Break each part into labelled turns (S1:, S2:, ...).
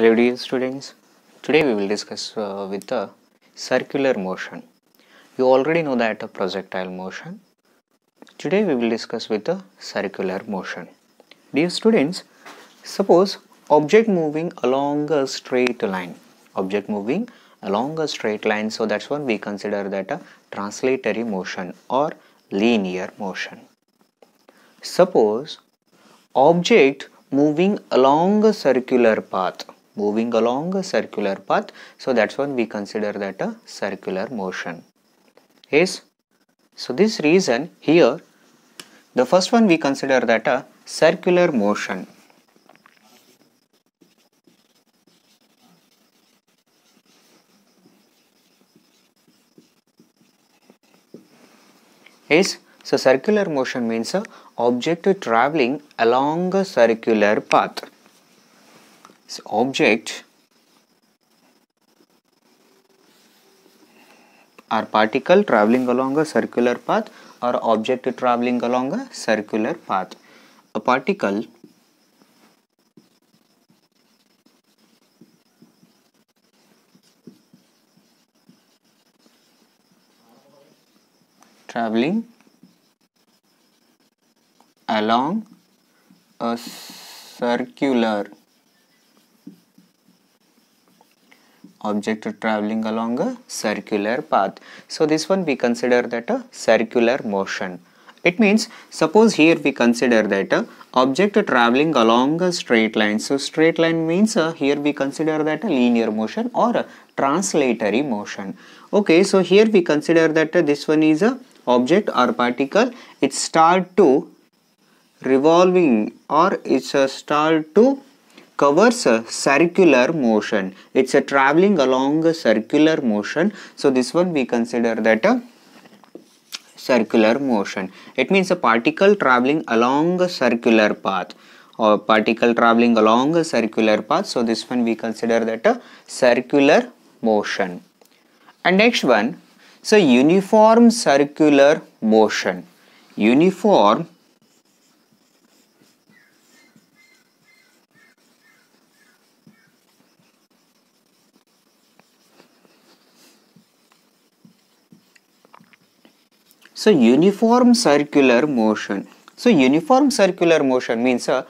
S1: Hello dear students, today we will discuss uh, with the circular motion. You already know that a projectile motion. Today we will discuss with the circular motion. Dear students, suppose object moving along a straight line. Object moving along a straight line so that's what we consider that a translatory motion or linear motion. Suppose object moving along a circular path moving along a circular path so that's when we consider that a circular motion yes so this reason here the first one we consider that a circular motion is so circular motion means a object traveling along a circular path So object or particle traveling along a circular path or object traveling along a circular path. A particle traveling along a circular object traveling along a circular path. So this one we consider that a circular motion. It means suppose here we consider that a object traveling along a straight line. So straight line means uh, here we consider that a linear motion or a translatory motion. Okay, so here we consider that uh, this one is a object or particle. It start to revolving or it's a start to covers a circular motion. It's a traveling along a circular motion. So this one we consider that a circular motion. It means a particle traveling along a circular path or particle traveling along a circular path. So this one we consider that a circular motion. And next one, so uniform circular motion. Uniform So uniform circular motion. So uniform circular motion means uh,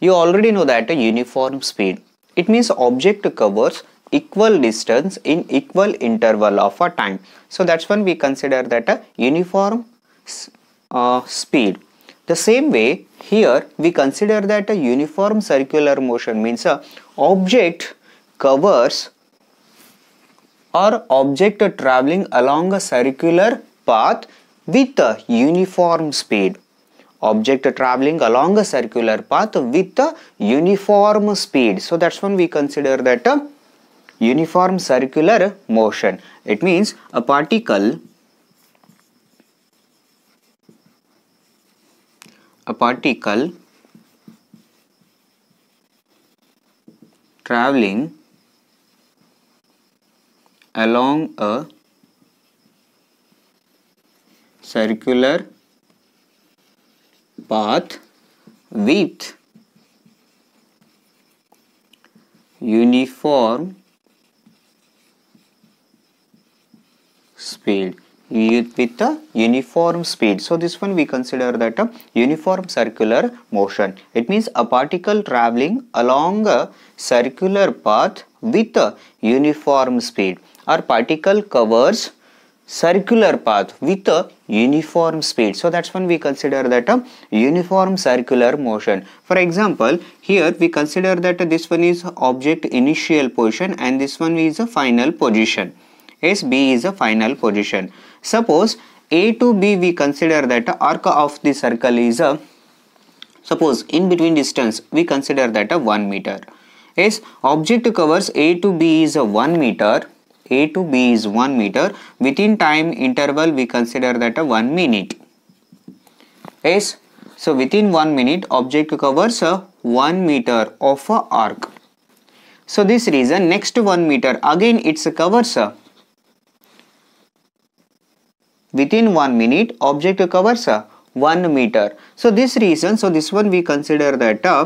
S1: you already know that a uniform speed. It means object covers equal distance in equal interval of a time. So that's when we consider that a uniform uh, speed. The same way here we consider that a uniform circular motion means a object covers or object traveling along a circular path with a uniform speed. Object traveling along a circular path with a uniform speed. So that's when we consider that a uniform circular motion. It means a particle a particle traveling along a circular path with uniform speed with the uniform speed. So this one we consider that a uniform circular motion. It means a particle traveling along a circular path with a uniform speed. Our particle covers circular path with a uniform speed. So that's when we consider that a uniform circular motion. For example, here we consider that this one is object initial position and this one is a final position. Yes, B is a final position. Suppose A to B we consider that arc of the circle is a suppose in between distance we consider that a 1 meter. Yes, object covers A to B is a 1 meter a to B is 1 meter within time interval we consider that a 1 minute yes so within 1 minute object covers a 1 meter of a arc so this reason next 1 meter again it's a covers a within 1 minute object covers a 1 metre so this reason so this one we consider that a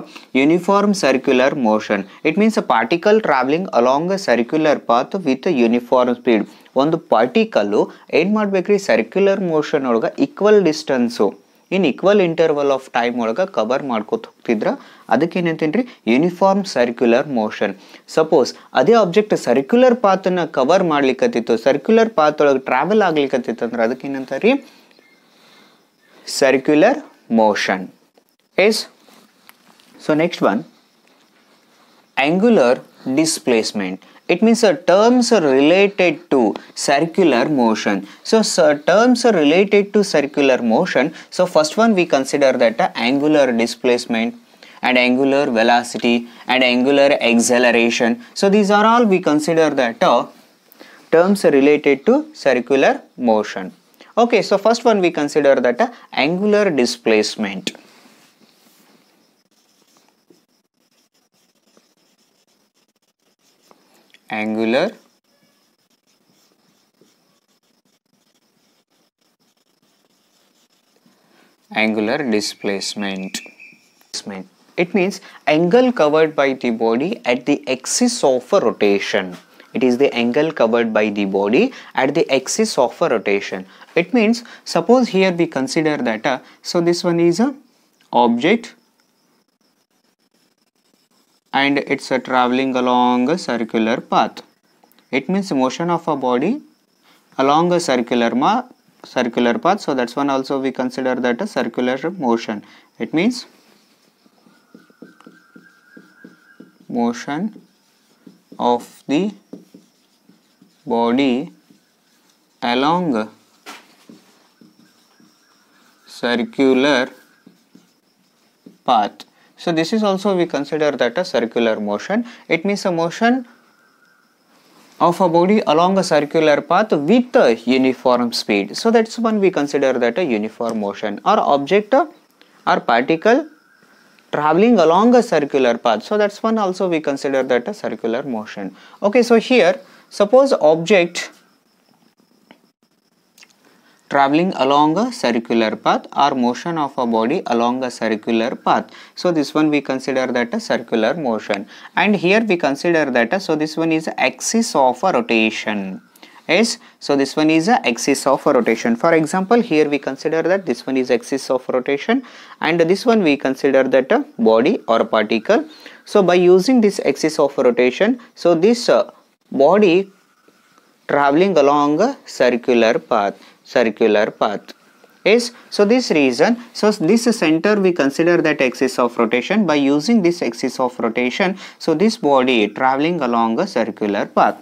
S1: circular circular it means means a particle traveling along a circular path with a ಒಂದು particle ಏನು ಮಾಡಬೇಕ್ರಿ circular motion ಒಳಗೆ equal distance in equal interval of time ಒಳಗೆ cover ಮಾಡ್ಕೋತ ಹೋಗ್ತಿದ್ರ ಅದಕ್ಕೇನಂತೀನಿ ರೀ uniform circular motion suppose ಅದೇ ಆಬ್ಜೆಕ್ಟ್ ಸರ್ಕ್ಯುಲರ್ ಪಾತನ್ನು ಕವರ್ ಮಾಡ್ಲಿಕ್ಕತ್ತಿತ್ತು ಸರ್ಕ್ಯುಲರ್ ಪಾತ್ ಒಳಗೆ ಟ್ರಾವೆಲ್ ಆಗ್ಲಿಕ್ಕತ್ತಿತ್ತು ಅಂದ್ರೆ ಅದಕ್ಕೇನಂತಾರೆ ರೀ circular motion is so next one angular displacement it means the terms are related to circular motion so, terms are related to circular motion so first one we consider that uh, angular displacement and angular velocity and angular acceleration so these are all we consider that uh, terms related to circular motion Okay, so first one we consider that uh, angular displacement. Angular angular displacement. It means angle covered by the body at the axis of a rotation. It is the angle covered by the body at the axis of a rotation. It means suppose here we consider that uh, so this one is a object and it's a uh, traveling along a circular path. It means motion of a body along a circular ma circular path. So that's one also we consider that a circular motion. It means motion of the body along circular path. So this is also we consider that a circular motion. It means a motion of a body along a circular path with a uniform speed. So that's one we consider that a uniform motion or object or particle traveling along a circular path. So that's one also we consider that a circular motion. Okay, so here suppose object traveling along a circular path or motion of a body along a circular path so this one we consider that a circular motion and here we consider that a, so this one is axis of a rotation yes so this one is a axis of a rotation for example here we consider that this one is axis of rotation and this one we consider that a body or a particle so by using this axis of rotation so this uh, body traveling along a circular path circular path is so this reason so this center we consider that axis of rotation by using this axis of rotation so this body traveling along a circular path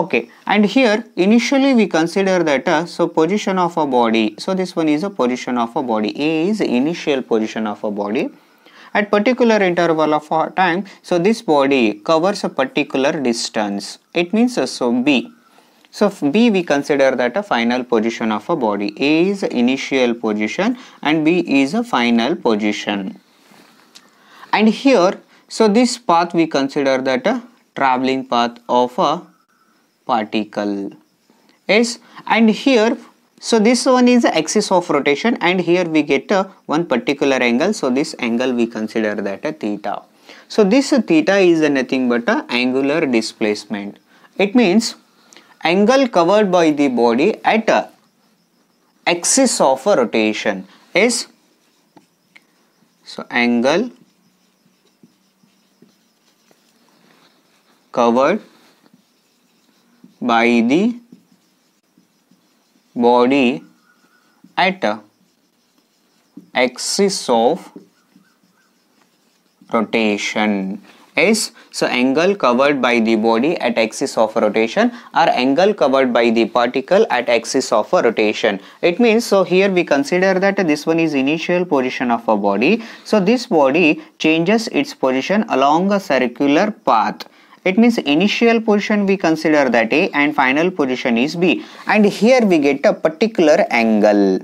S1: okay and here initially we consider that uh, so position of a body so this one is a position of a body a is initial position of a body at particular interval of time so this body covers a particular distance it means uh, so b so B we consider that a final position of a body. A is initial position and B is a final position. And here, so this path we consider that a traveling path of a particle. Yes, and here so this one is the axis of rotation and here we get a one particular angle. So this angle we consider that a theta. So this theta is nothing but a angular displacement. It means angle covered by the body at a axis of a rotation is so angle covered by the body at a axis of rotation S. So angle covered by the body at axis of rotation or angle covered by the particle at axis of rotation. It means so here we consider that this one is initial position of a body. So this body changes its position along a circular path. It means initial position we consider that A and final position is B and here we get a particular angle.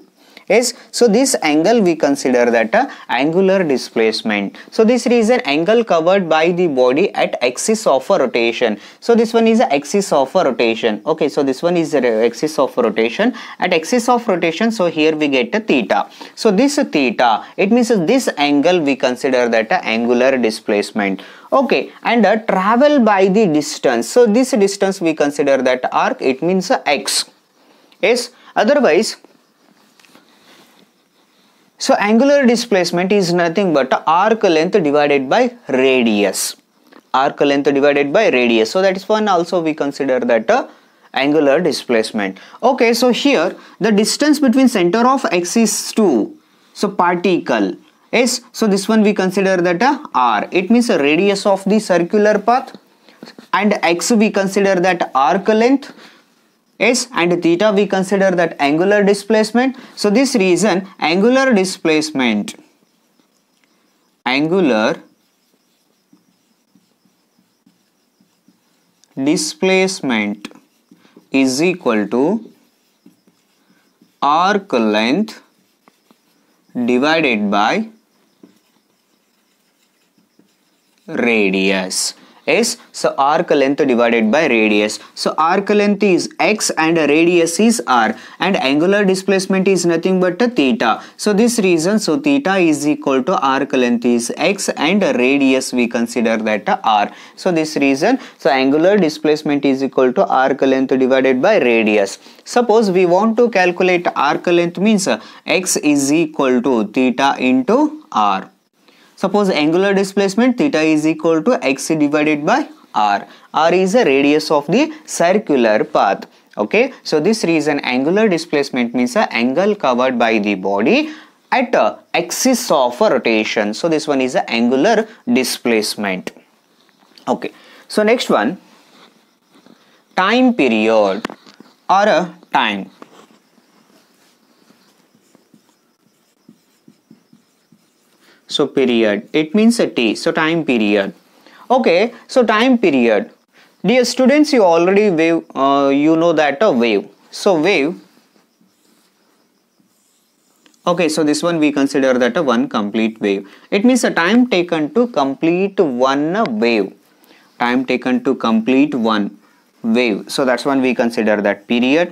S1: Yes. So this angle we consider that a angular displacement. So this is an angle covered by the body at axis of a rotation. So this one is the axis of a rotation. Okay. So this one is the axis of rotation at axis of rotation. So here we get a theta. So this theta it means this angle we consider that a angular displacement okay and a uh, travel by the distance so this distance we consider that arc it means uh, x yes otherwise so angular displacement is nothing but arc length divided by radius. Arc length divided by radius. So that is one also we consider that uh, angular displacement. Okay, so here the distance between center of axis to so particle is so this one we consider that uh, r. It means a radius of the circular path and x we consider that arc length s and theta we consider that angular displacement so this reason angular displacement angular displacement is equal to arc length divided by radius is so arc length divided by radius so arc length is x and radius is r and angular displacement is nothing but theta so this reason so theta is equal to arc length is x and radius we consider that r so this reason so angular displacement is equal to arc length divided by radius suppose we want to calculate arc length means uh, x is equal to theta into r Suppose angular displacement theta is equal to x divided by r. r is the radius of the circular path. Okay, so this reason angular displacement means the angle covered by the body at a axis of a rotation. So this one is the angular displacement. Okay, so next one time period or a time so period it means a t so time period okay so time period dear students you already wave uh, you know that a wave so wave okay so this one we consider that a one complete wave it means a time taken to complete one wave time taken to complete one wave so that's one we consider that period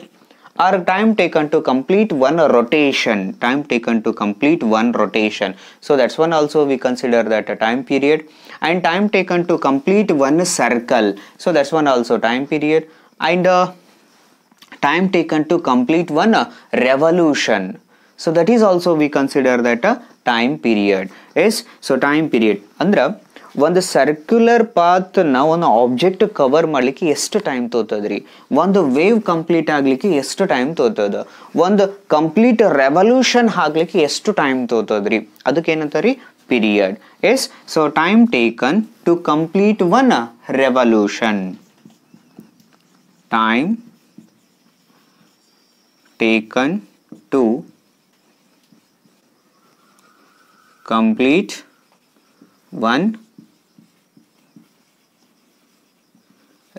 S1: or time taken to complete one rotation time taken to complete one rotation so that's one also we consider that a time period and time taken to complete one circle so that's one also time period and uh, time taken to complete one uh, revolution so that is also we consider that a time period yes so time period andra ಒಂದು circular path ನ ಒಂದು object cover ಮಾಡಲಿಕ್ಕೆ ಎಷ್ಟು time ತೋತದ್ರಿ ಒಂದು wave complete ಆಗಲಿಕ್ಕೆ ಎಷ್ಟು time ತೋತದ ಒಂದು complete revolution ಆಗ್ಲಿಕ್ಕೆ ಎಷ್ಟು ಟೈಮ್ ತೋತದ್ರಿ ಅದಕ್ಕೇನಂತಾರಿ period is so time taken to complete one revolution time taken to complete one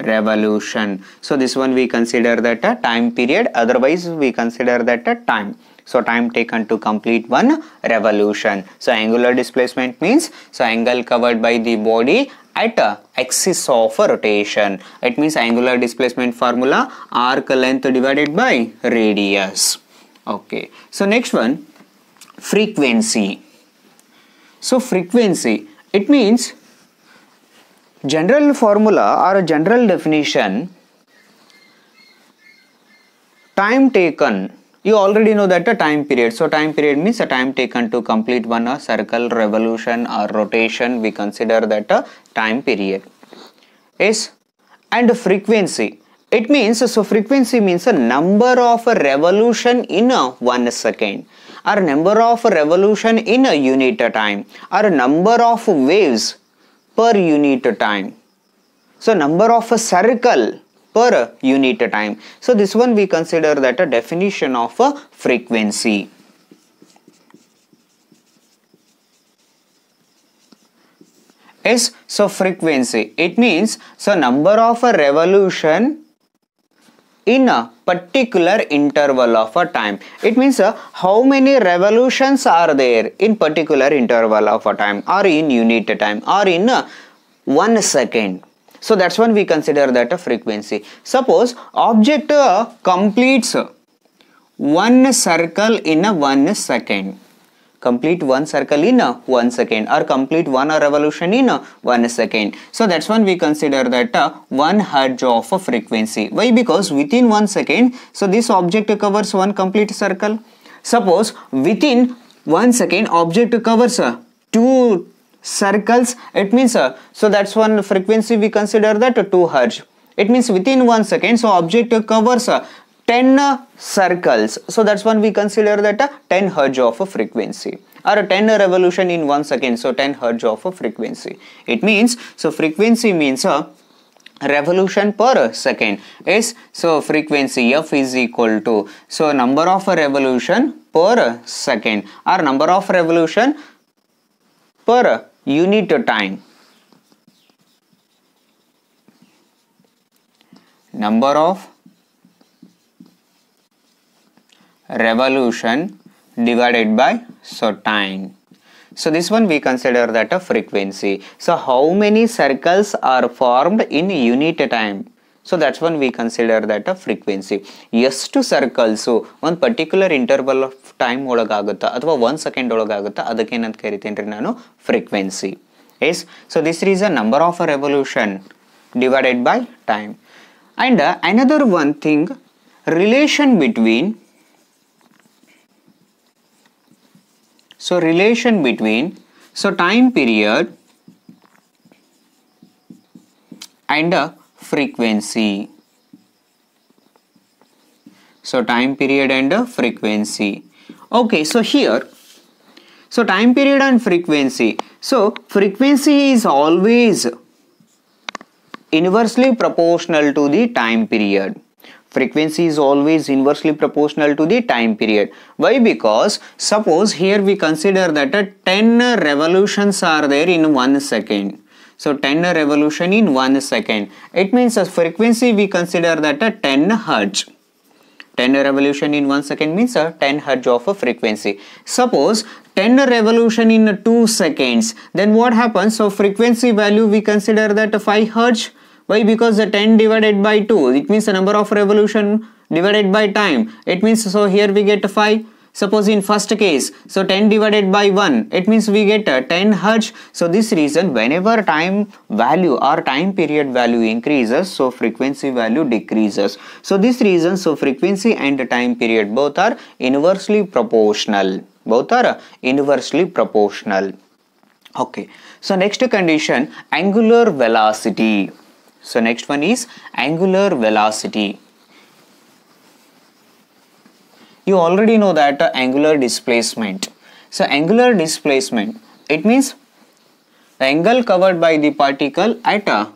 S1: revolution. So this one we consider that a time period otherwise we consider that a time. So time taken to complete one revolution. So angular displacement means so angle covered by the body at a axis of a rotation. It means angular displacement formula arc length divided by radius. Okay. So next one frequency. So frequency it means general formula or a general definition time taken you already know that a time period so time period means a time taken to complete one a circle revolution or rotation we consider that a time period Is and frequency it means so frequency means a number of a revolution in a one second or number of revolution in a unit time or number of waves per unit time. So number of a circle per unit time. So this one we consider that a definition of a frequency. Yes, so frequency, it means so number of a revolution in a particular interval of a time it means uh, how many revolutions are there in particular interval of a time or in unit time or in uh, one second so that's when we consider that a frequency suppose object uh, completes one circle in a one second complete one circle in a one second or complete one revolution in a one second. So that's when we consider that a one hertz of a frequency. Why? Because within one second, so this object covers one complete circle. Suppose within one second object covers two circles it means uh, so that's one frequency we consider that 2 hertz it means within one second so object covers 10 circles. So that's when we consider that a 10 hertz of a frequency or a 10 revolution in 1 second. So 10 hertz of a frequency. It means, so frequency means a revolution per second is so frequency f is equal to so number of revolution per second or number of revolution per unit time number of revolution divided by so time so this one we consider that a frequency so how many circles are formed in unit time so that's one we consider that a frequency yes to circles so one particular interval of time olagagutta athwa one second olagagutta adakke enant karitenri nanu frequency Is so this is a number of a revolution divided by time and uh, another one thing relation between So relation between so time period and the frequency. So time period and the frequency. Okay, so here so time period and frequency. So frequency is always inversely proportional to the time period frequency is always inversely proportional to the time period. Why? Because suppose here we consider that a 10 revolutions are there in 1 second. So 10 revolution in 1 second. It means a frequency we consider that a 10 hertz. 10 revolution in 1 second means a 10 hertz of a frequency. Suppose 10 revolution in 2 seconds. Then what happens? So frequency value we consider that 5 hertz why? Because the 10 divided by 2, it means the number of revolution divided by time. It means, so here we get 5 suppose in first case so 10 divided by 1 it means we get uh, 10 hertz so this reason whenever time value or time period value increases so frequency value decreases so this reason so frequency and time period both are inversely proportional both are uh, inversely proportional okay so next condition angular velocity so next one is angular velocity. You already know that uh, angular displacement. So angular displacement, it means the angle covered by the particle at a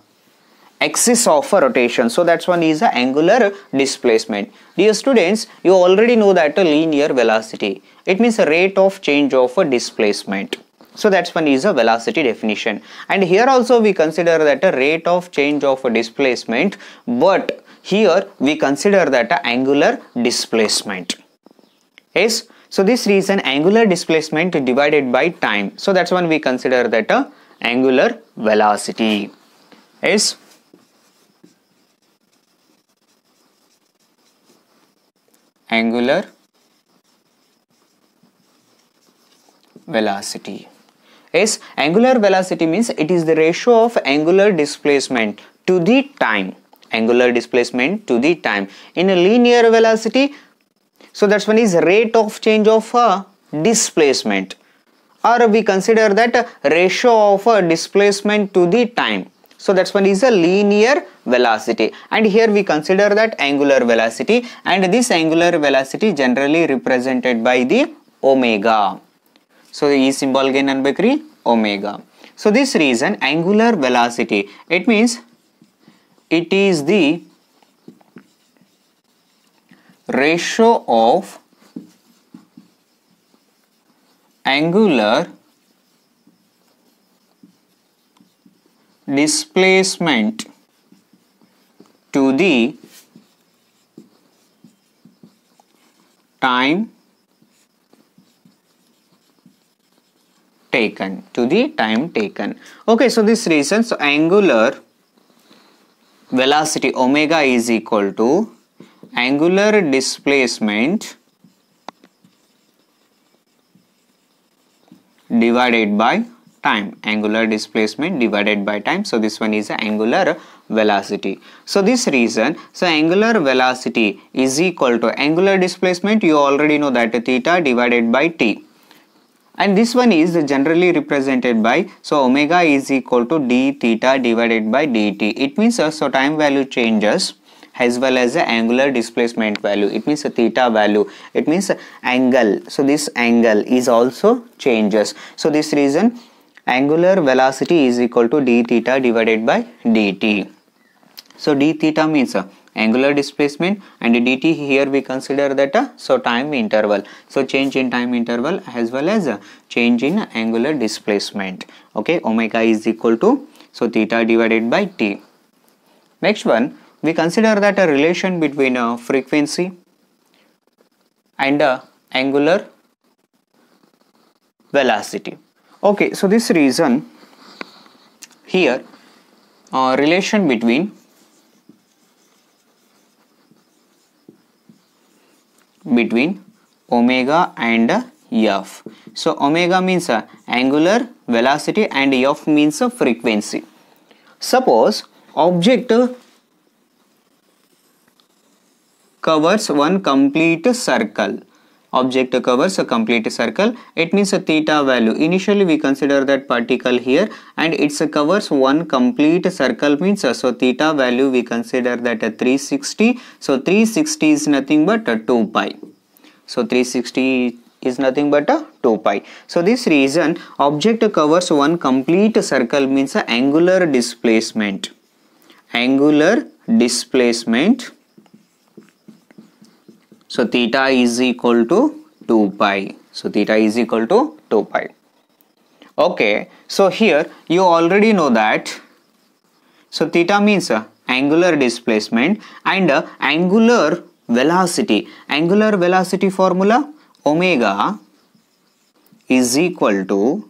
S1: axis of a rotation. So that's one is the angular displacement. Dear students, you already know that a uh, linear velocity. It means a rate of change of a displacement. So that's one is a velocity definition. And here also we consider that a rate of change of displacement, but here we consider that a angular displacement. Yes, so this reason angular displacement divided by time. So that's when we consider that a angular velocity. Yes. Angular velocity. Yes, angular velocity means it is the ratio of angular displacement to the time. Angular displacement to the time. In a linear velocity, so that's one is rate of change of uh, displacement or we consider that ratio of uh, displacement to the time. So that's one is a linear velocity and here we consider that angular velocity and this angular velocity generally represented by the omega. So E symbol again and bakery omega. So this reason angular velocity it means it is the ratio of angular displacement to the time taken to the time taken okay so this reason so angular velocity omega is equal to angular displacement divided by time angular displacement divided by time so this one is angular velocity so this reason so angular velocity is equal to angular displacement you already know that theta divided by t and this one is generally represented by so omega is equal to d theta divided by dt it means uh, so time value changes as well as the angular displacement value it means a theta value it means angle so this angle is also changes so this reason angular velocity is equal to d theta divided by dt so d theta means uh, angular displacement and dt here we consider that uh, so time interval so change in time interval as well as uh, change in angular displacement okay omega is equal to so theta divided by t next one we consider that a relation between uh, frequency and uh, angular velocity okay so this reason here uh, relation between between omega and f. So omega means uh, angular velocity and f means uh, frequency. Suppose object covers one complete circle object covers a complete circle it means a theta value initially we consider that particle here and it covers one complete circle means uh, so theta value we consider that a 360 so 360 is nothing but a 2 pi so 360 is nothing but a 2 pi. So this reason object covers one complete circle means a angular displacement. Angular displacement so theta is equal to 2 pi. So theta is equal to 2 pi. Okay, so here you already know that. So theta means uh, angular displacement and uh, angular velocity. Angular velocity formula omega is equal to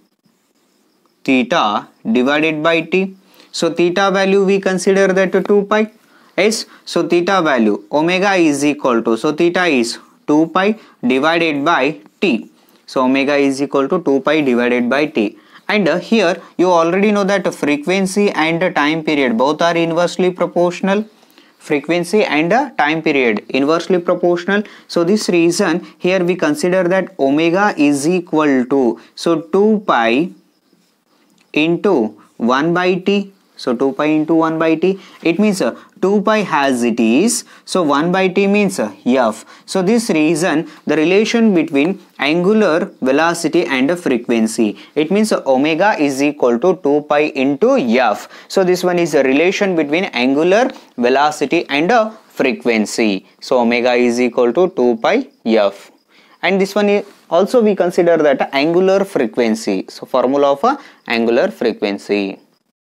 S1: theta divided by t. So theta value we consider that 2 pi is so theta value omega is equal to so theta is 2 pi divided by t so omega is equal to 2 pi divided by t and uh, here you already know that frequency and uh, time period both are inversely proportional frequency and uh, time period inversely proportional so this reason here we consider that omega is equal to so 2 pi into 1 by t so 2 pi into 1 by t it means uh, 2 pi has it is so 1 by t means uh, f so this reason the relation between angular velocity and frequency it means omega is equal to 2 pi into f so this one is a relation between angular velocity and uh, frequency so omega is equal to 2 pi f and this one is also we consider that angular frequency so formula of a uh, angular frequency